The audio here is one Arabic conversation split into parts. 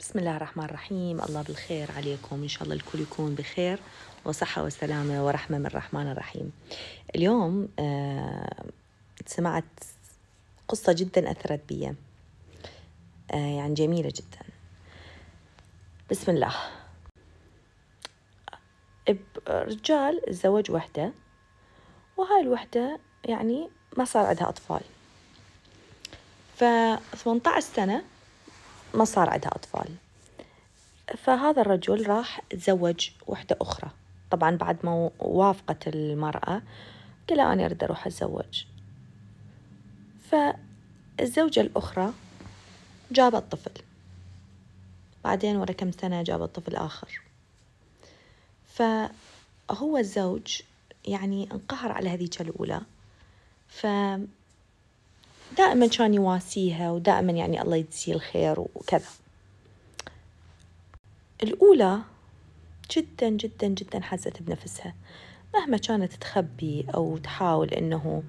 بسم الله الرحمن الرحيم الله بالخير عليكم إن شاء الله الكل يكون بخير وصحة وسلامة ورحمة من الرحمن الرحيم اليوم آه سمعت قصة جدا أثرت بي آه يعني جميلة جدا بسم الله رجال تزوج وحدة وهاي الوحدة يعني ما صار عندها أطفال ف 18 سنة ما صار عندها أطفال فهذا الرجل راح تزوج وحدة أخرى طبعا بعد ما وافقت المرأة قال أنا أريد أروح أتزوج فالزوجة الأخرى جابت طفل بعدين ورا كم سنة جابت طفل آخر فهو الزوج يعني انقهر على هذيك الأولى ف دائما كان يواسيها ودائما يعني الله يجزيه الخير وكذا الأولى جدا جدا جدا حزت بنفسها مهما كانت تخبي أو تحاول أنه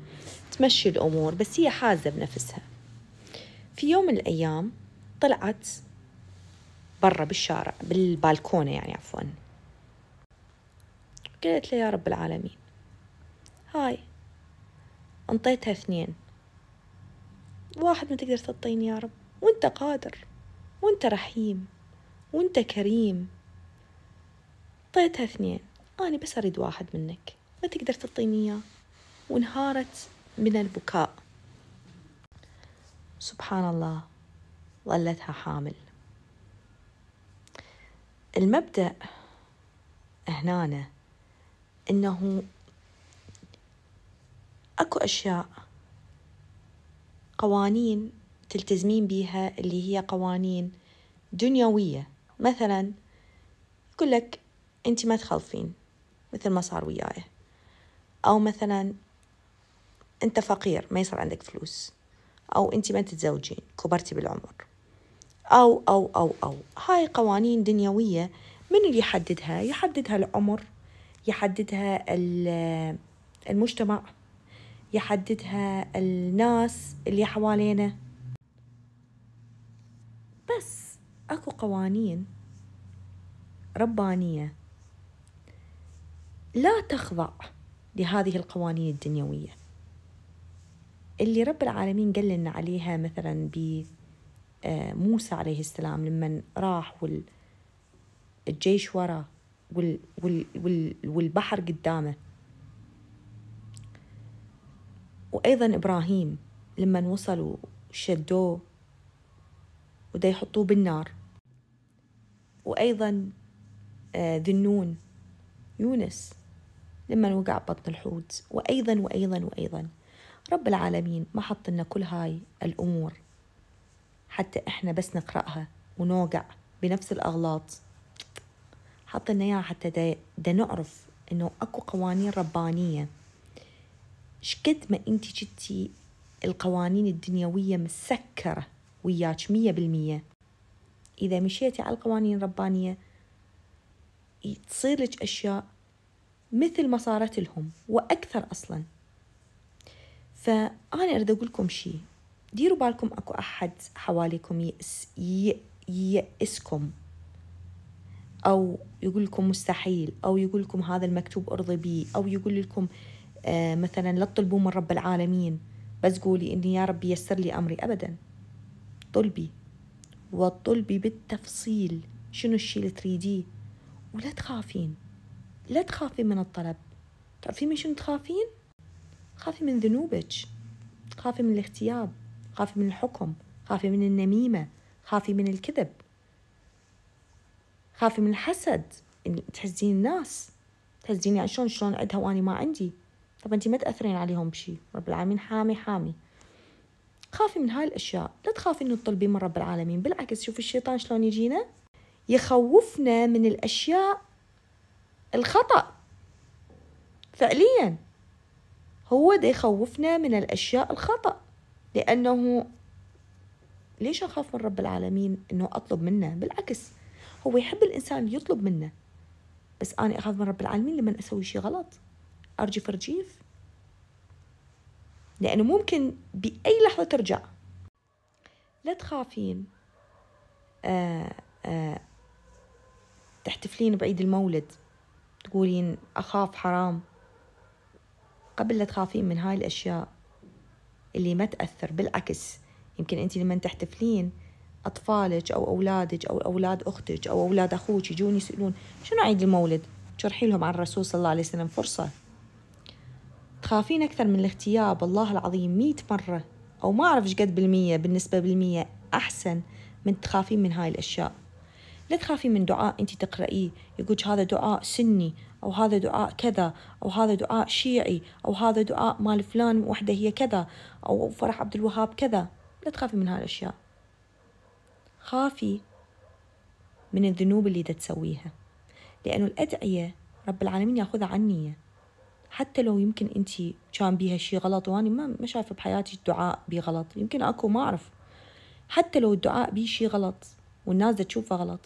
تمشي الأمور بس هي حازة بنفسها في يوم من الأيام طلعت برا بالشارع بالبالكونة يعني عفوا قلت له يا رب العالمين هاي انطيتها اثنين واحد ما تقدر تعطيني يا رب وانت قادر وانت رحيم وانت كريم طيتها اثنين أنا بس أريد واحد منك ما تقدر تعطيني إياه وانهارت من البكاء سبحان الله ظلتها حامل المبدأ هنا أنه أكو أشياء قوانين تلتزمين بيها اللي هي قوانين دنيوية مثلا يقول لك أنت ما تخلفين مثل ما صار وياي أو مثلا أنت فقير ما يصير عندك فلوس أو أنت ما تتزوجين كبرتي بالعمر أو أو أو أو هاي قوانين دنيوية من اللي يحددها؟ يحددها العمر يحددها المجتمع يحددها الناس اللي حوالينا بس اكو قوانين ربانية لا تخضع لهذه القوانين الدنيوية اللي رب العالمين قال لنا عليها مثلا بموسى آه، عليه السلام لما راح والجيش وراه والبحر قدامه وأيضا إبراهيم لما وصلوا شدوه ودا يحطوه بالنار وأيضا آه، ذنون يونس لما وقع بطن الحوت وأيضا وأيضا وأيضا رب العالمين ما حط لنا كل هاي الأمور حتى إحنا بس نقرأها ونوقع بنفس الأغلاط حط لنا إياها حتى دا, نعرف إنه أكو قوانين ربانية قد ما انت جتي القوانين الدنيوية مسكرة وياك مية بالمية إذا مشيتي على القوانين الربانية تصير لك أشياء مثل ما صارت لهم وأكثر أصلا فأنا أريد أقول لكم شيء ديروا بالكم أكو أحد حواليكم يأس يأسكم أو يقول لكم مستحيل أو يقول لكم هذا المكتوب أرضي به أو يقول لكم آه، مثلا لا تطلبوا من رب العالمين بس قولي إني يا ربي يسر لي أمري أبدا طلبي وطلبي بالتفصيل شنو الشيء اللي تريديه ولا تخافين لا تخافي من الطلب تعرفين من شنو تخافين خافي من ذنوبك خافي من الاغتياب خافي من الحكم خافي من النميمة خافي من الكذب خافي من الحسد تحزين الناس تحزين يعني شلون شلون عندها واني ما عندي طب انت ما تاثرين عليهم بشيء رب العالمين حامي حامي خافي من هاي الاشياء لا تخافي انه تطلبي من رب العالمين بالعكس شوفي الشيطان شلون يجينا يخوفنا من الاشياء الخطا فعليا هو ده يخوفنا من الاشياء الخطا لانه ليش اخاف من رب العالمين انه اطلب منه بالعكس هو يحب الانسان يطلب منه بس انا اخاف من رب العالمين لما اسوي شيء غلط أرجف فرجيف لأنه ممكن بأي لحظة ترجع لا تخافين آآ آه، آآ آه، تحتفلين بعيد المولد تقولين أخاف حرام قبل لا تخافين من هاي الأشياء اللي ما تأثر بالعكس يمكن أنت لما تحتفلين أطفالك أو أولادك أو أولاد أختك أو أولاد أخوك يجون يسألون شنو عيد المولد؟ شرحي لهم عن الرسول صلى الله عليه وسلم فرصة تخافين أكثر من الاغتياب الله العظيم مية مرة أو ما أعرف قد بالمية بالنسبة بالمية أحسن من تخافين من هاي الأشياء لا تخافين من دعاء أنت تقرأيه يقولك هذا دعاء سني أو هذا دعاء كذا أو هذا دعاء شيعي أو هذا دعاء مال فلان وحدة هي كذا أو فرح عبد الوهاب كذا لا تخافي من هاي الأشياء خافي من الذنوب اللي دا تسويها لأنه الأدعية رب العالمين ياخذها عنية حتى لو يمكن انت كان بيها شيء غلط واني ما ما شايفه بحياتي الدعاء بي غلط يمكن اكو ما اعرف حتى لو الدعاء بي شيء غلط والناس تشوفه غلط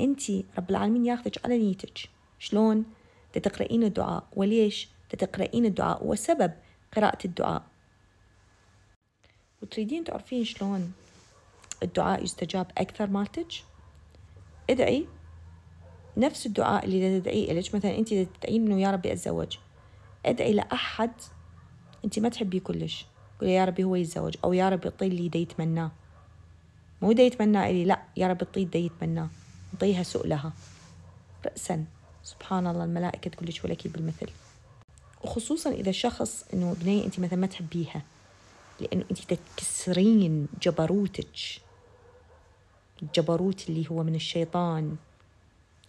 انت رب العالمين ياخذك على نيتك شلون تقرأين الدعاء وليش تقرأين الدعاء وسبب قراءة الدعاء وتريدين تعرفين شلون الدعاء يستجاب أكثر مالتج ادعي نفس الدعاء اللي تدعيه لك مثلا انت تدعين انه يا ربي اتزوج ادعي لاحد انت ما تحبيه كلش قولي يا ربي هو يتزوج او يا ربي اعطي اللي دا يتمناه مو دا يتمناه الي لا يا ربي اعطيه دا يتمناه اعطيها سؤلها راسا سبحان الله الملائكه تقول لك ولك بالمثل وخصوصا اذا الشخص انه بنيه انت مثلا ما تحبيها لانه انت تكسرين جبروتك الجبروت اللي هو من الشيطان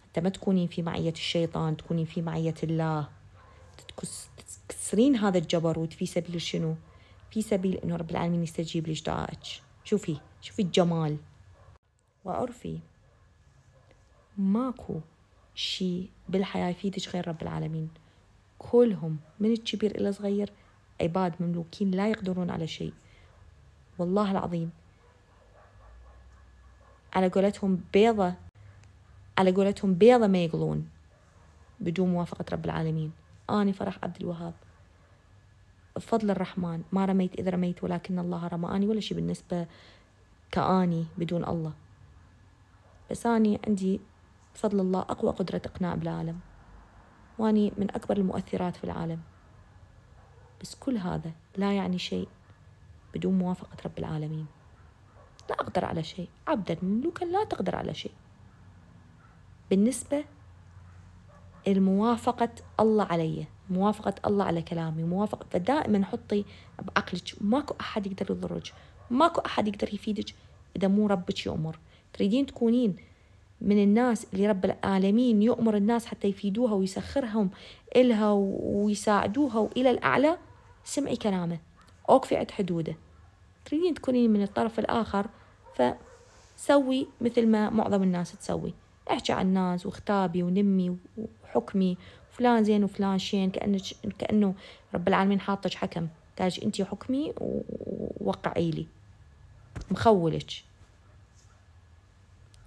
حتى ما تكونين في معية الشيطان تكونين في معية الله تكسرين هذا الجبروت في سبيل شنو في سبيل انه رب العالمين يستجيب دعائك شوفي شوفي الجمال وعرفي ماكو شيء بالحياة يفيدك غير رب العالمين كلهم من الكبير إلى الصغير عباد مملوكين لا يقدرون على شيء والله العظيم على قولتهم بيضة على قولتهم بيضة ما يقلون بدون موافقة رب العالمين أنا فرح عبد الوهاب بفضل الرحمن ما رميت إذا رميت ولكن الله رمى أني ولا شيء بالنسبة كأني بدون الله بس أني عندي بفضل الله أقوى قدرة إقناع بالعالم وأني من أكبر المؤثرات في العالم بس كل هذا لا يعني شيء بدون موافقة رب العالمين لا أقدر على شيء عبدا مملوكا لا تقدر على شيء بالنسبة الموافقة الله علي موافقة الله على كلامي موافقة فدائما حطي بعقلك ماكو أحد يقدر يضرك ماكو أحد يقدر يفيدك إذا مو ربك يؤمر تريدين تكونين من الناس اللي رب العالمين يؤمر الناس حتى يفيدوها ويسخرهم إلها ويساعدوها وإلى الأعلى سمعي كلامه أوقفي عند حدوده تريدين تكونين من الطرف الآخر فسوي مثل ما معظم الناس تسوي احكي عن الناس واختابي ونمي حكمي فلان زين وفلان شين كأنه كأنه رب العالمين حاطج حكم تاج انت حكمي ووقعي لي مخولك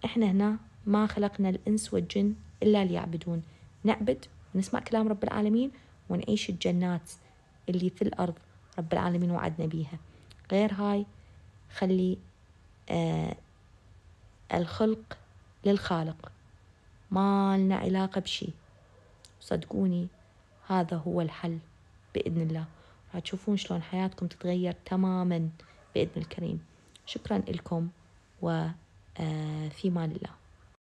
احنا هنا ما خلقنا الانس والجن الا ليعبدون نعبد ونسمع كلام رب العالمين ونعيش الجنات اللي في الارض رب العالمين وعدنا بيها غير هاي خلي آه الخلق للخالق ما لنا علاقة بشي صدقوني هذا هو الحل بإذن الله راح تشوفون شلون حياتكم تتغير تماما بإذن الكريم شكرا لكم وفي آه، مال الله